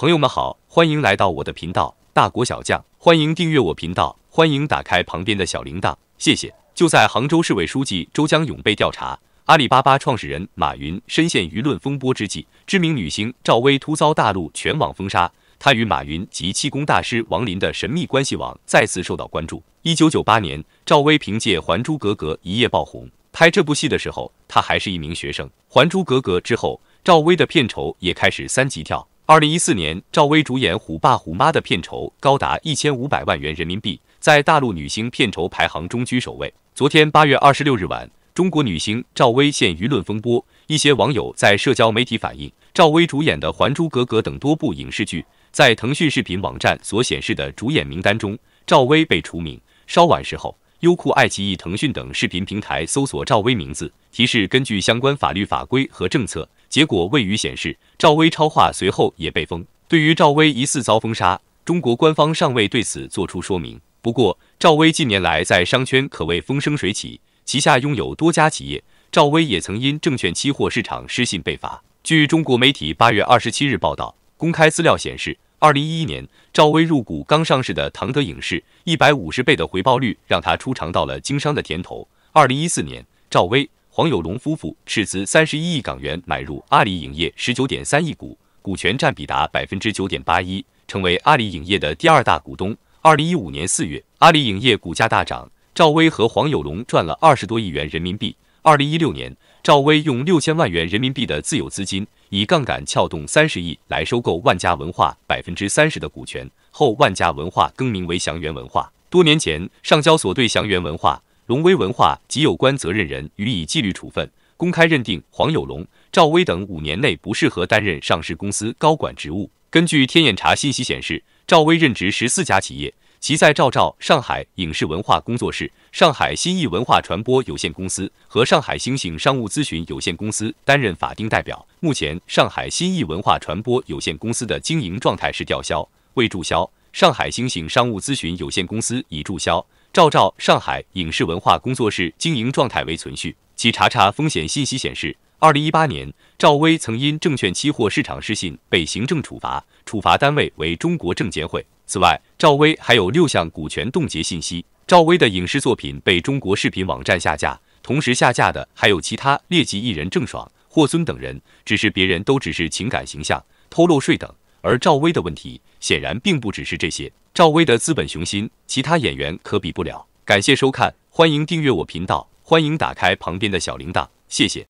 朋友们好，欢迎来到我的频道《大国小将》，欢迎订阅我频道，欢迎打开旁边的小铃铛，谢谢。就在杭州市委书记周江勇被调查，阿里巴巴创始人马云深陷舆论风波之际，知名女星赵薇突遭大陆全网封杀，她与马云及气功大师王林的神秘关系网再次受到关注。一九九八年，赵薇凭借《还珠格格》一夜爆红，拍这部戏的时候，她还是一名学生。《还珠格格》之后，赵薇的片酬也开始三级跳。二零一四年，赵薇主演《虎爸虎妈》的片酬高达一千五百万元人民币，在大陆女星片酬排行中居首位。昨天八月二十六日晚，中国女星赵薇现舆论风波，一些网友在社交媒体反映，赵薇主演的《还珠格格》等多部影视剧，在腾讯视频网站所显示的主演名单中，赵薇被除名。稍晚时候。优酷、爱奇艺、腾讯等视频平台搜索赵薇名字，提示根据相关法律法规和政策，结果未予显示。赵薇超话随后也被封。对于赵薇疑似遭封杀，中国官方尚未对此作出说明。不过，赵薇近年来在商圈可谓风生水起，旗下拥有多家企业。赵薇也曾因证券期货市场失信被罚。据中国媒体八月二十七日报道，公开资料显示。二零一一年，赵薇入股刚上市的唐德影视，一百五十倍的回报率让她初尝到了经商的甜头。二零一四年，赵薇、黄有龙夫妇斥资三十一亿港元买入阿里影业十九点三亿股，股权占比达百分之九点八一，成为阿里影业的第二大股东。二零一五年四月，阿里影业股价大涨，赵薇和黄有龙赚了二十多亿元人民币。二零一六年，赵薇用六千万元人民币的自有资金，以杠杆撬动三十亿来收购万家文化百分之三十的股权。后万家文化更名为祥源文化。多年前，上交所对祥源文化、龙威文化及有关责任人予以纪律处分，公开认定黄有龙、赵薇等五年内不适合担任上市公司高管职务。根据天眼查信息显示，赵薇任职十四家企业。其在赵照上海影视文化工作室、上海新艺文化传播有限公司和上海星星商务咨询有限公司担任法定代表。目前，上海新艺文化传播有限公司的经营状态是吊销，未注销；上海星星商务咨询有限公司已注销。赵照上海影视文化工作室经营状态为存续。其查查风险信息显示，二零一八年赵薇曾因证券期货市场失信被行政处罚，处罚单位为中国证监会。此外，赵薇还有六项股权冻结信息。赵薇的影视作品被中国视频网站下架，同时下架的还有其他劣迹艺人郑爽、霍尊等人。只是别人都只是情感形象、偷漏税等，而赵薇的问题显然并不只是这些。赵薇的资本雄心，其他演员可比不了。感谢收看，欢迎订阅我频道，欢迎打开旁边的小铃铛，谢谢。